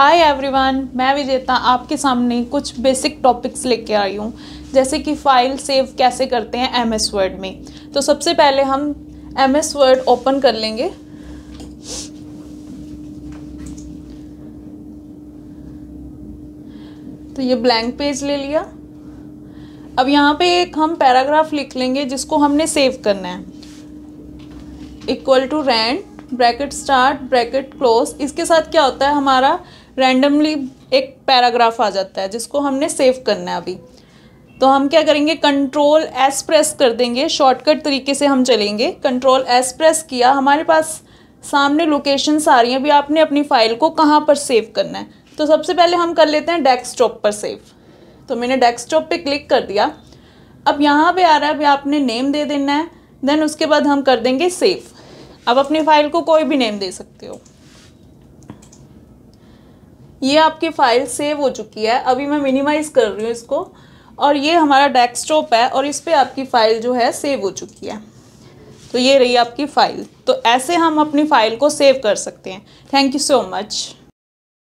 hi everyone मैं विजेता आपके सामने कुछ बेसिक टॉपिक्स लेके आई हूँ जैसे कि फ़ाइल सेव कैसे करते हैं एम एस वर्ड में तो सबसे पहले हम एम एस वर्ड ओपन कर लेंगे तो ये ब्लैंक पेज ले लिया अब यहाँ पे एक हम पैराग्राफ लिख लेंगे जिसको हमने सेव करना है equal to rent bracket start bracket close इसके साथ क्या होता है हमारा रैंडमली एक पैराग्राफ आ जाता है जिसको हमने सेव करना है अभी तो हम क्या करेंगे कंट्रोल एस प्रेस कर देंगे शॉर्टकट तरीके से हम चलेंगे कंट्रोल एस प्रेस किया हमारे पास सामने लोकेशंस आ रही हैं अभी आपने अपनी फ़ाइल को कहाँ पर सेव करना है तो सबसे पहले हम कर लेते हैं डेस्कटॉप पर सेव तो मैंने डेस्कटॉप पे क्लिक कर दिया अब यहाँ पे आ रहा है अभी आपने नेम दे देना है देन उसके बाद हम कर देंगे सेव अब अपनी फ़ाइल को कोई भी नेम दे सकते हो ये आपकी फ़ाइल सेव हो चुकी है अभी मैं मिनिमाइज़ कर रही हूँ इसको और ये हमारा डेस्कटॉप है और इस पर आपकी फ़ाइल जो है सेव हो चुकी है तो ये रही आपकी फ़ाइल तो ऐसे हम अपनी फ़ाइल को सेव कर सकते हैं थैंक यू सो मच